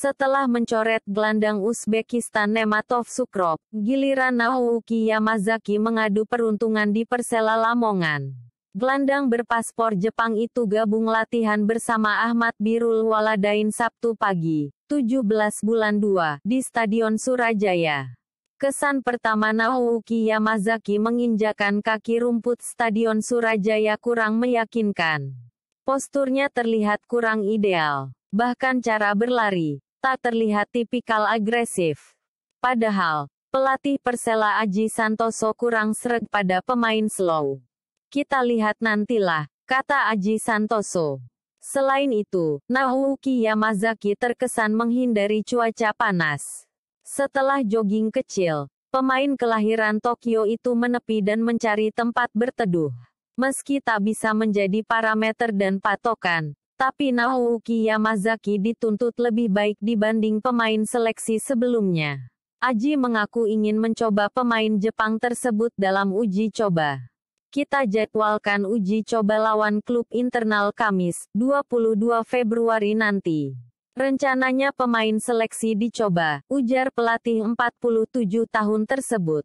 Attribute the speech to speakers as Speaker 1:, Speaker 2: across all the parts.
Speaker 1: Setelah mencoret gelandang Uzbekistan Nematov Sukrop, giliran Naouki Yamazaki mengadu peruntungan di Persela Lamongan. Gelandang berpaspor Jepang itu gabung latihan bersama Ahmad Birul Waladain Sabtu pagi, 17 bulan 2, di Stadion Surajaya. Kesan pertama Naouki Yamazaki menginjakan kaki rumput Stadion Surajaya kurang meyakinkan. Posturnya terlihat kurang ideal, bahkan cara berlari, tak terlihat tipikal agresif. Padahal, pelatih Persela Aji Santoso kurang sreg pada pemain slow. Kita lihat nantilah, kata Aji Santoso. Selain itu, Naoki Yamazaki terkesan menghindari cuaca panas. Setelah jogging kecil, pemain kelahiran Tokyo itu menepi dan mencari tempat berteduh. Meski tak bisa menjadi parameter dan patokan, tapi Naoki Yamazaki dituntut lebih baik dibanding pemain seleksi sebelumnya. Aji mengaku ingin mencoba pemain Jepang tersebut dalam uji coba. Kita jadwalkan uji coba lawan klub internal Kamis, 22 Februari nanti. Rencananya pemain seleksi dicoba, ujar pelatih 47 tahun tersebut.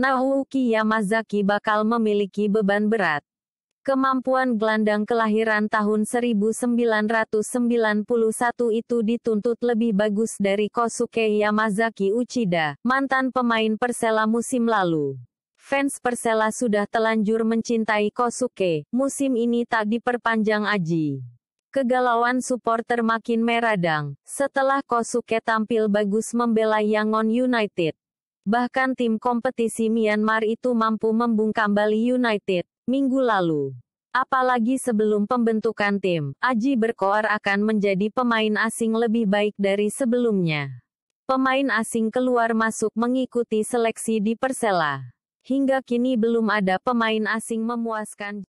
Speaker 1: Naoki Yamazaki bakal memiliki beban berat. Kemampuan gelandang kelahiran tahun 1991 itu dituntut lebih bagus dari Kosuke Yamazaki Uchida, mantan pemain Persela musim lalu. Fans Persela sudah telanjur mencintai Kosuke, musim ini tak diperpanjang Aji. Kegalauan supporter makin meradang, setelah Kosuke tampil bagus membela Yangon United. Bahkan tim kompetisi Myanmar itu mampu membungkam Bali United minggu lalu. Apalagi sebelum pembentukan tim, Aji berkoar akan menjadi pemain asing lebih baik dari sebelumnya. Pemain asing keluar masuk mengikuti seleksi di Persela. Hingga kini belum ada pemain asing memuaskan.